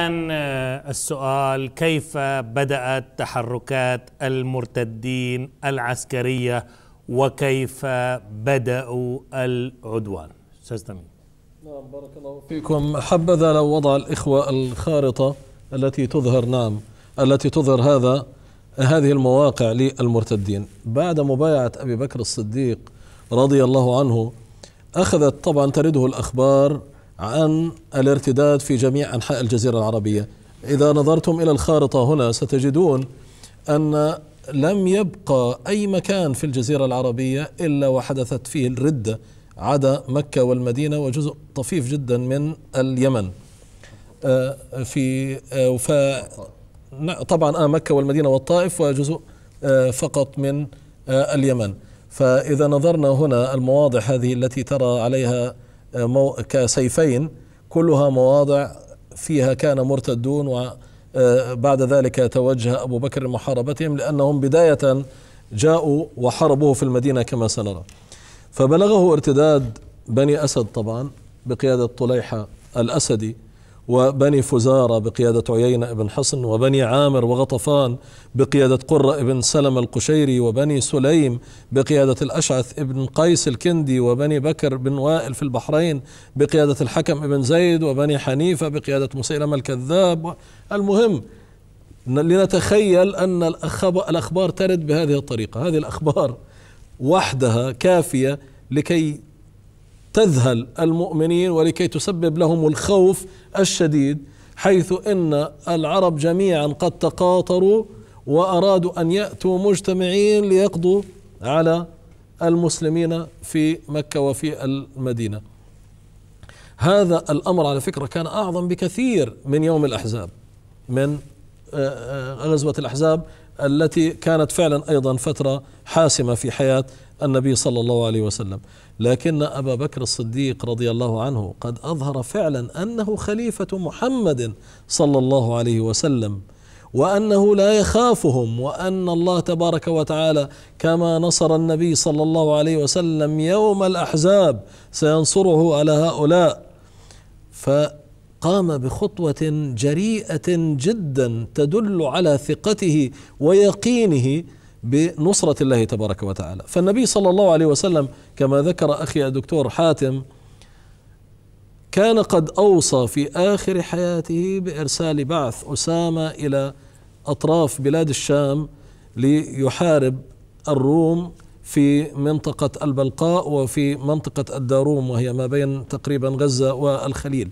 الآن آه، السؤال كيف بدأت تحركات المرتدين العسكرية وكيف بدأوا العدوان أستاذ تميم نعم بارك الله فيكم حبذا لو وضع الإخوة الخارطة التي تظهر نعم التي تظهر هذا هذه المواقع للمرتدين بعد مبايعة أبي بكر الصديق رضي الله عنه أخذت طبعا ترده الأخبار عن الارتداد في جميع أنحاء الجزيرة العربية إذا نظرتم إلى الخارطة هنا ستجدون أن لم يبقى أي مكان في الجزيرة العربية إلا وحدثت فيه الردة عدا مكة والمدينة وجزء طفيف جدا من اليمن آه، في آه، ف نعم، طبعا آه مكة والمدينة والطائف وجزء آه، فقط من اليمن فإذا نظرنا هنا المواضع هذه التي ترى عليها كسيفين كلها مواضع فيها كان مرتدون وبعد آه، ذلك توجه أبو بكر لمحاربتهم لأنهم بداية جاءوا وحاربوه في المدينة كما سنرى فبلغه ارتداد بني أسد طبعا بقيادة طليحة الأسدي وبني فزارة بقيادة عيينة بن حصن وبني عامر وغطفان بقيادة قرة بن سلمة القشيري وبني سليم بقيادة الأشعث بن قيس الكندي وبني بكر بن وائل في البحرين بقيادة الحكم بن زيد وبني حنيفة بقيادة مسيلمة الكذاب المهم لنتخيل أن الأخبار ترد بهذه الطريقة هذه الأخبار وحدها كافية لكي تذهل المؤمنين ولكي تسبب لهم الخوف الشديد حيث ان العرب جميعا قد تقاطروا وارادوا ان ياتوا مجتمعين ليقضوا على المسلمين في مكه وفي المدينه. هذا الامر على فكره كان اعظم بكثير من يوم الاحزاب من آه، آه، غزوه الاحزاب التي كانت فعلا أيضا فترة حاسمة في حياة النبي صلى الله عليه وسلم لكن أبا بكر الصديق رضي الله عنه قد أظهر فعلا أنه خليفة محمد صلى الله عليه وسلم وانه لا يخافهم وان الله تبارك وتعالى كما نصر النبي صلى الله عليه وسلم يوم الاحزاب سينصره على هؤلاء ف قام بخطوه جريئه جدا تدل على ثقته ويقينه بنصره الله تبارك وتعالى فالنبي صلى الله عليه وسلم كما ذكر اخي الدكتور حاتم كان قد اوصى في اخر حياته بارسال بعث اسامه الى اطراف بلاد الشام ليحارب الروم في منطقة البلقاء وفي منطقة الداروم وهي ما بين تقريبا غزة والخليل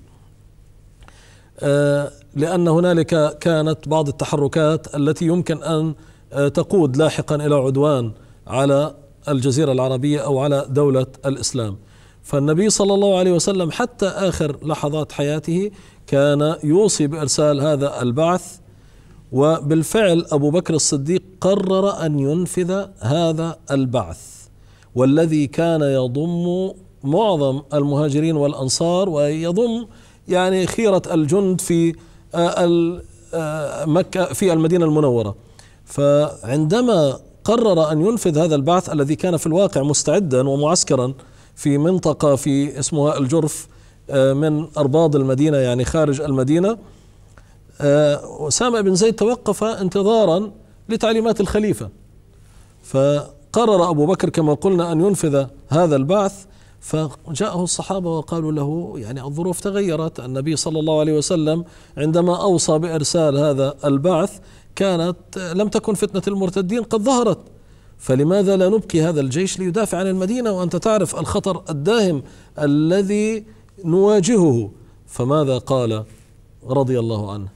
آه، لأن هنالك كانت بعض التحركات التي يمكن أن آه، تقود لاحقا إلى عدوان على الجزيرة العربية أو على دولة الإسلام فالنبي صلى الله عليه وسلم حتى آخر لحظات حياته كان يوصي بإرسال هذا البعث وبالفعل أبو بكر الصديق قرر أن ينفذ هذا البعث والذي كان يضم معظم المهاجرين والأنصار ويضم يعني خيرة الجند في آه، آه، مكة في المدينة المنورة فعندما قرر أن ينفذ هذا البعث الذي كان في الواقع مستعدا ومعسكرا في منطقة في اسمها الجرف آه، من أرباض المدينة يعني خارج المدينة أسامة بن زيد توقف انتظارا لتعليمات الخليفة فقرر أبو بكر كما قلنا أن ينفذ هذا البعث فجاءه الصحابة وقالوا له يعني الظروف تغيرت النبي صلى الله عليه وسلم عندما أوصى بإرسال هذا البعث كانت لم تكن فتنة المرتدين قد ظهرت فلماذا لا نبقي هذا الجيش ليدافع عن المدينة وأنت تعرف الخطر الداهم الذي نواجهه فماذا قال رضي الله عنه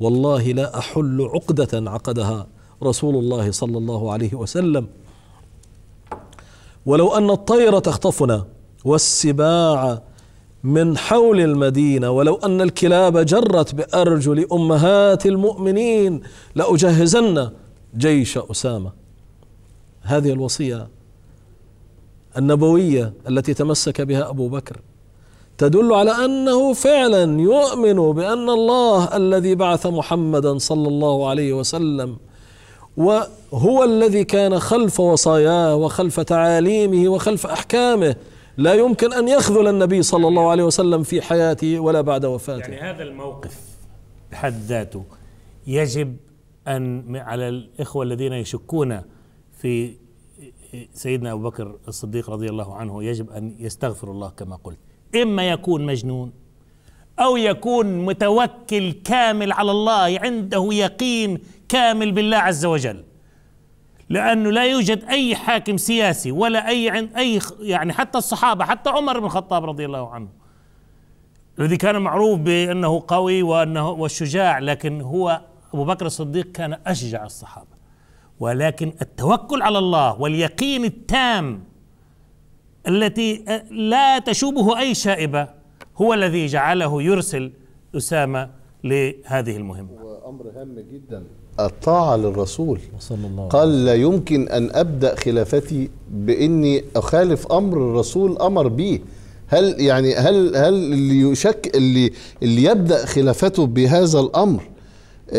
والله لا أحل عقدة عقدها رسول الله صلى الله عليه وسلم ولو أن الطير تخطفنا والسباع من حول المدينة ولو أن الكلاب جرت بأرجل أمهات المؤمنين لأجهزن جيش أسامة هذه الوصية النبوية التي تمسك بها أبو بكر تدل على أنه فعلا يؤمن بأن الله الذي بعث محمدا صلى الله عليه وسلم وهو الذي كان خلف وصاياه وخلف تعاليمه وخلف أحكامه لا يمكن أن يخذل النبي صلى الله عليه وسلم في حياته ولا بعد وفاته يعني هذا الموقف بحد ذاته يجب أن على الإخوة الذين يشكون في سيدنا أبو بكر الصديق رضي الله عنه يجب أن يستغفر الله كما قلت إما يكون مجنون أو يكون متوكل كامل على الله عنده يقين كامل بالله عز وجل لانه لا يوجد اي حاكم سياسي ولا اي اي يعني حتى الصحابه حتى عمر بن الخطاب رضي الله عنه الذي كان معروف بانه قوي وانه والشجاع لكن هو ابو بكر الصديق كان اشجع الصحابه ولكن التوكل على الله واليقين التام التي آه، لا تشوبه اي شائبه هو الذي جعله يرسل اسامه لهذه المهمة وأمر هام جدا الطاعة للرسول صلى الله قال لا يمكن أن أبدأ خلافتي بإني أخالف أمر الرسول أمر به هل يعني هل هل اللي يشك اللي اللي يبدا خلافته بهذا الامر آه،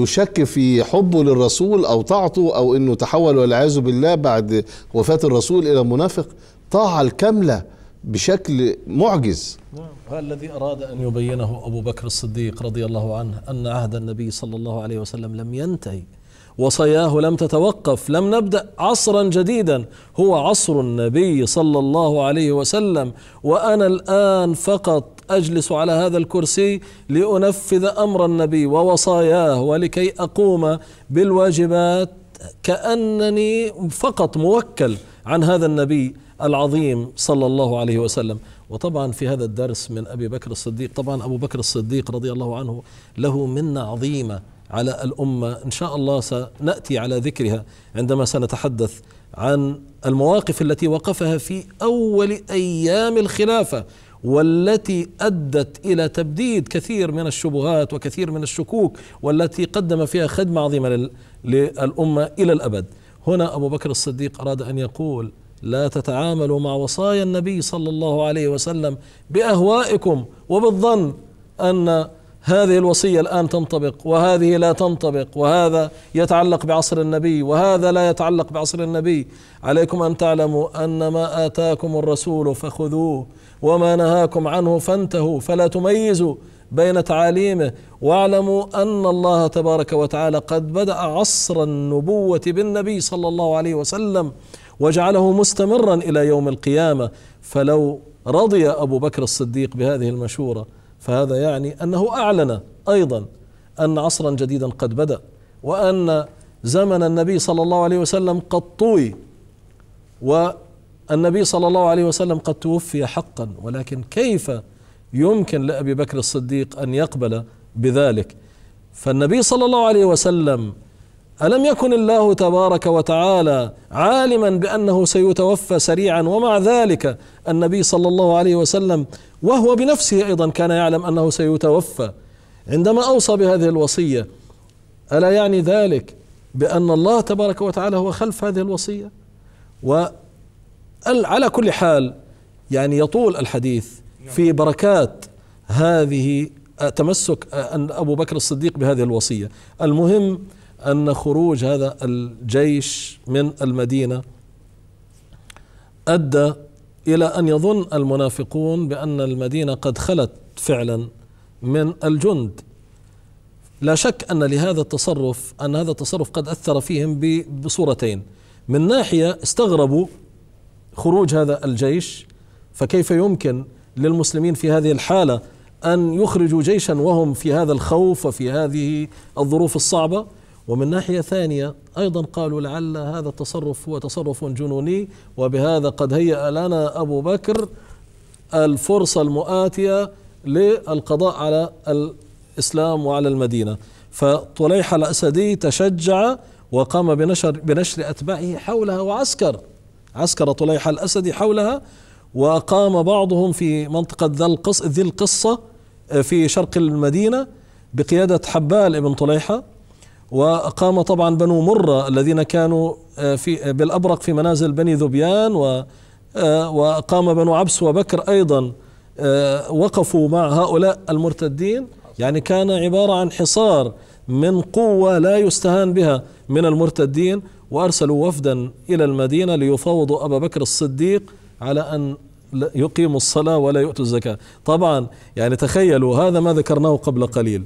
يشك في حبه للرسول او طاعته او انه تحول والعياذ بالله بعد وفاه الرسول الى منافق طاعه الكامله بشكل معجز نعم. الذي أراد أن يبينه أبو بكر الصديق رضي الله عنه أن عهد النبي صلى الله عليه وسلم لم ينتهي وصياه لم تتوقف لم نبدأ عصرا جديدا هو عصر النبي صلى الله عليه وسلم وأنا الآن فقط أجلس على هذا الكرسي لأنفذ أمر النبي ووصاياه ولكي أقوم بالواجبات كأنني فقط موكل عن هذا النبي العظيم صلى الله عليه وسلم وطبعا في هذا الدرس من أبي بكر الصديق طبعا أبو بكر الصديق رضي الله عنه له منة عظيمة على الأمة إن شاء الله سنأتي على ذكرها عندما سنتحدث عن المواقف التي وقفها في أول أيام الخلافة والتي ادت الى تبديد كثير من الشبهات وكثير من الشكوك والتي قدم فيها خدمه عظيمه للامه الى الابد. هنا ابو بكر الصديق اراد ان يقول لا تتعاملوا مع وصايا النبي صلى الله عليه وسلم باهوائكم وبالظن ان هذه الوصيه الان تنطبق وهذه لا تنطبق وهذا يتعلق بعصر النبي وهذا لا يتعلق بعصر النبي عليكم ان تعلموا ان ما اتاكم الرسول فخذوه وما نهاكم عنه فانتهوا فلا تميزوا بين تعاليمه واعلموا ان الله تبارك وتعالى قد بدا عصر النبوه بالنبي صلى الله عليه وسلم وجعله مستمرا الى يوم القيامه فلو رضي ابو بكر الصديق بهذه المشوره فهذا يعني انه اعلن ايضا ان عصرا جديدا قد بدا وان زمن النبي صلى الله عليه وسلم قد طوي والنبي صلى الله عليه وسلم قد توفي حقا ولكن كيف يمكن لابي بكر الصديق ان يقبل بذلك فالنبي صلى الله عليه وسلم ألم يكن الله تبارك وتعالى عالما بأنه سيتوفى سريعا ومع ذلك النبي صلى الله عليه وسلم وهو بنفسه أيضا كان يعلم أنه سيتوفى عندما أوصى بهذه الوصية ألا يعني ذلك بأن الله تبارك وتعالى هو خلف هذه الوصية وعلى كل حال يعني يطول الحديث في بركات هذه آه، تمسك آه، أبو بكر الصديق بهذه الوصية المهم أن خروج هذا الجيش من المدينة أدى إلى أن يظن المنافقون بأن المدينة قد خلت فعلا من الجند لا شك أن لهذا التصرف أن هذا التصرف قد أثر فيهم بصورتين من ناحية استغربوا خروج هذا الجيش فكيف يمكن للمسلمين في هذه الحالة أن يخرجوا جيشا وهم في هذا الخوف وفي هذه الظروف الصعبة ومن ناحية ثانية أيضا قالوا لعل هذا التصرف هو تصرف جنوني وبهذا قد هيأ لنا أبو بكر الفرصة المؤاتية للقضاء على الإسلام وعلى المدينة فطليحة الأسدي تشجع وقام بنشر, بنشر أتباعه حولها وعسكر عسكر طليحة الأسدي حولها وقام بعضهم في منطقة ذي القصة آه، في شرق المدينة بقيادة حبال ابن طليحة وقام طبعا بنو مرة الذين كانوا آه، في آه، بالأبرق في منازل بني ذبيان و آه، وقام بنو عبس وبكر أيضا وقفوا مع هؤلاء المرتدين يعني كان عبارة عن حصار من قوة لا يستهان بها من المرتدين وأرسلوا وفدا إلى المدينة ليفاوضوا أبا بكر الصديق على أن يقيموا الصلاة ولا يؤتوا الزكاة طبعا يعني تخيلوا هذا ما ذكرناه قبل قليل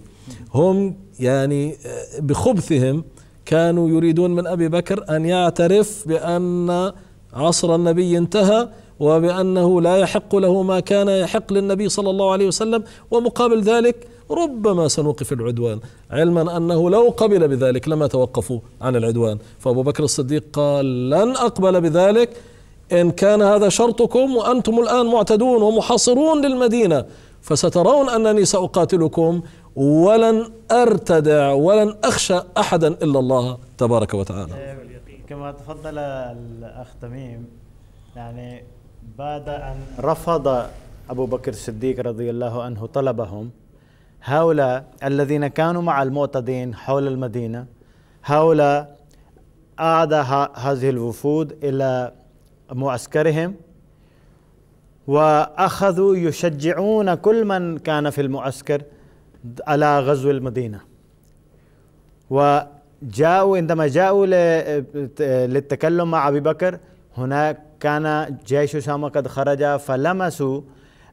هم يعني آه، بخبثهم كانوا يريدون من ابي بكر ان يعترف بان عصر النبي انتهى وبانه لا يحق له ما كان يحق للنبي صلى الله عليه وسلم ومقابل ذلك ربما سنوقف العدوان علما انه لو قبل بذلك لما توقفوا عن العدوان فابو بكر الصديق قال لن اقبل بذلك ان كان هذا شرطكم وانتم الان معتدون ومحاصرون للمدينه فسترون انني ساقاتلكم ولن أرتدع ولن أخشى أحدا إلا الله تبارك وتعالى آه، كما تفضل الأخ تميم يعني بعد أن رفض أبو بكر الصديق رضي الله عنه طلبهم هؤلاء الذين كانوا مع المعتدين حول المدينة هؤلاء أعاد هذه الوفود إلى معسكرهم وأخذوا يشجعون كل من كان في المعسكر على غزو المدينة وجاءوا عندما جاءوا للتكلم مع أبي بكر هناك كان جيش اسامه قد خرج فلمسوا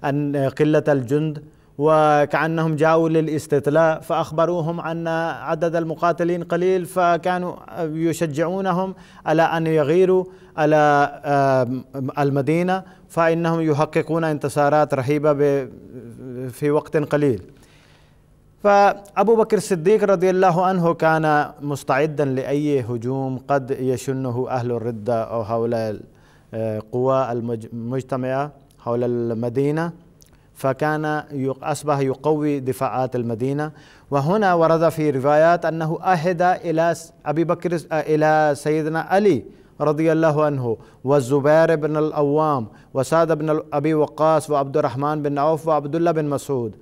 أن قلة الجند وكأنهم جاءوا للاستطلاع فأخبروهم أن عدد المقاتلين قليل فكانوا يشجعونهم على أن يغيروا على المدينة فإنهم يحققون انتصارات رهيبة في وقت قليل فأبو بكر الصديق رضي الله عنه كان مستعدا لأي هجوم قد يشنه أهل الردة أو هؤلاء القوى المجتمعة حول المدينة فكان أصبح يقوي دفاعات المدينة وهنا ورد في روايات أنه أهدى إلى أبي بكر إلى سيدنا علي رضي الله عنه والزبير بن الأوام وسعد بن أبي وقاص وعبد الرحمن بن عوف وعبد الله بن مسعود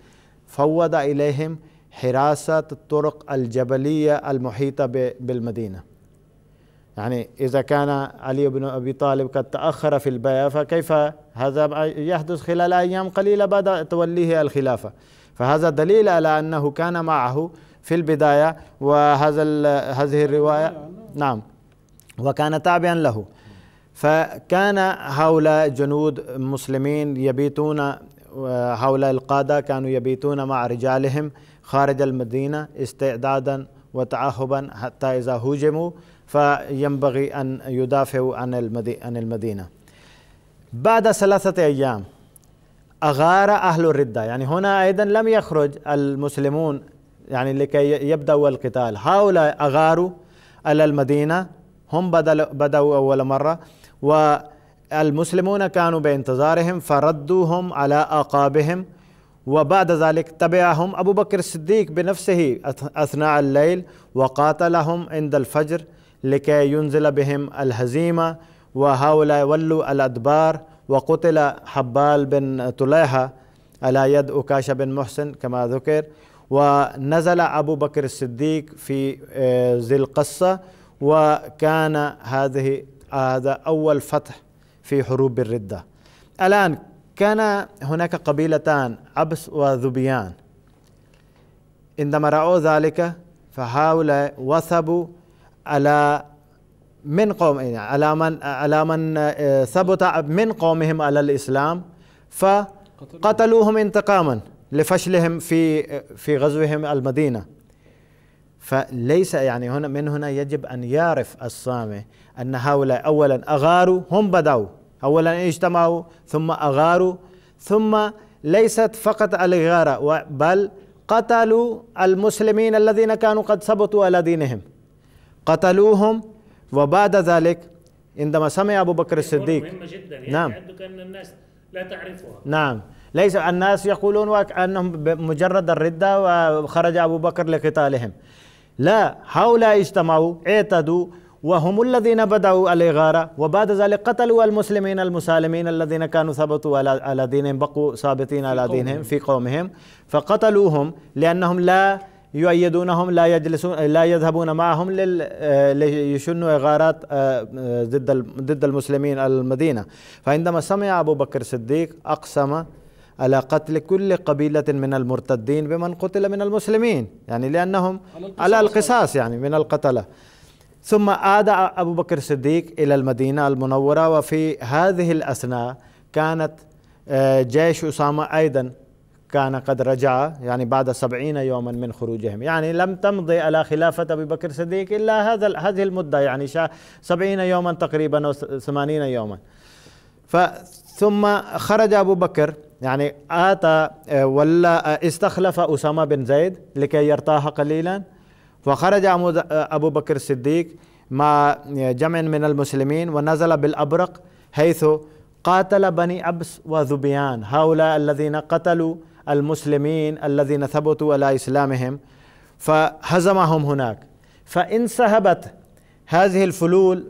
فوض إليهم حراسة الطرق الجبلية المحيطة بالمدينة يعني إذا كان علي بن أبي طالب قد تأخر في البيعة فكيف هذا يحدث خلال أيام قليلة بعد توليه الخلافة فهذا دليل على أنه كان معه في البداية وهذا هذه الرواية نعم وكان تابعا له فكان هؤلاء جنود مسلمين يبيتون هؤلاء القادة كانوا يبيتون مع رجالهم خارج المدينة استعدادا وتعهبا حتى إذا هجموا فينبغي أن يدافعوا عن المدينة بعد ثلاثة أيام أغار أهل الردة يعني هنا أيضا لم يخرج المسلمون يعني لكي يبدأوا القتال هؤلاء أغاروا على المدينة هم بدأوا أول مرة و المسلمون كانوا بانتظارهم فردوهم على أعقابهم وبعد ذلك تبعهم أبو بكر الصديق بنفسه أثناء الليل وقاتلهم عند الفجر لكي ينزل بهم الهزيمة وهؤلاء ولوا الأدبار وقتل حبال بن طليحة على يد أكاشة بن محسن كما ذكر ونزل أبو بكر الصديق في آه، ذي القصة وكان هذه هذا أول فتح في حروب الردة الآن كان هناك قبيلتان عبس وذبيان عندما رأوا ذلك فهؤلاء وثبوا على من قوم يعني على من على من آه، ثبت من قومهم على الإسلام فقتلوهم انتقاما لفشلهم في آه، في غزوهم المدينه فليس يعني هنا من هنا يجب أن يعرف الصامي أن هؤلاء أولا أغاروا هم بدأوا أولا اجتمعوا ثم أغاروا ثم ليست فقط الإغارة بل قتلوا المسلمين الذين كانوا قد سبطوا على دينهم قتلوهم وبعد ذلك عندما سمع أبو بكر الصديق مهمة جدا يعني نعم كان الناس لا تعرفها نعم ليس الناس يقولون أنهم مجرد الردة وخرج أبو بكر لقتالهم لا هؤلاء اجتمعوا اعتدوا وهم الذين بدأوا الإغارة وبعد ذلك قتلوا المسلمين المسالمين الذين كانوا ثبتوا على دينهم بقوا ثابتين على دينهم في قومهم فقتلوهم لأنهم لا يؤيدونهم لا يجلسون لا يذهبون معهم آه، ليشنوا إغارات آه، آه، ضد ضد المسلمين المدينة فعندما سمع أبو بكر الصديق أقسم على قتل كل قبيلة من المرتدين بمن قتل من المسلمين يعني لأنهم على يعني. القصاص يعني من القتلة ثم عاد أبو بكر الصديق إلى المدينة المنورة وفي هذه الأثناء كانت آه، جيش أسامة أيضا كان قد رجع يعني بعد سبعين يوما من خروجهم يعني لم تمضي على خلافة أبي بكر الصديق إلا هذا هذه المدة يعني سبعين يوما تقريبا أو ثمانين يوما فثم خرج أبو بكر يعني آتى آه، ولا آه، استخلف أسامة بن زيد لكي يرتاح قليلا وخرج آه، أبو بكر الصديق مع جمع من المسلمين ونزل بالأبرق حيث قاتل بني أبس وذبيان هؤلاء الذين قتلوا المسلمين الذين ثبتوا على إسلامهم فهزمهم هناك فانسحبت هذه الفلول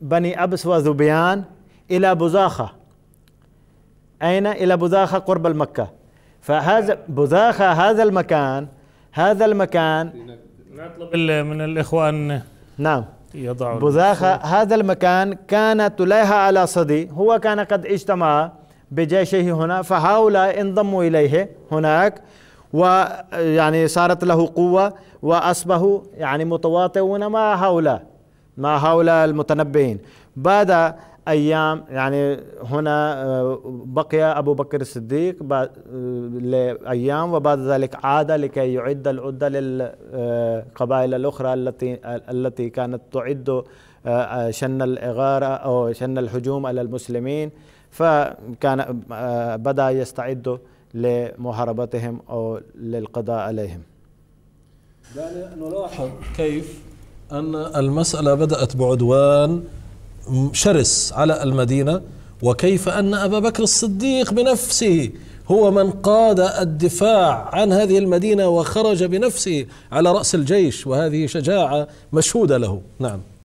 بني أبس وذبيان إلى بزاخة أين إلى بذاخة قرب المكة فهذا بذاخة هذا المكان هذا المكان نطلب من الإخوان نعم يضعون بذاخة هذا المكان كانت تليها على صدي هو كان قد اجتمع بجيشه هنا فهؤلاء انضموا إليه هناك ويعني صارت له قوة وأصبحوا يعني متواطئون مع هؤلاء مع هؤلاء المتنبئين بعد ايام يعني هنا آه، بقي ابو بكر الصديق آه، لايام وبعد ذلك عاد لكي يعد العده للقبائل آه، الاخرى التي التي كانت تعد شن الاغاره او شن الهجوم على المسلمين فكان بدا يستعد لمحاربتهم او للقضاء عليهم. نلاحظ كيف ان المساله بدات بعدوان شرس على المدينة وكيف أن أبا بكر الصديق بنفسه هو من قاد الدفاع عن هذه المدينة وخرج بنفسه على رأس الجيش وهذه شجاعة مشهودة له نعم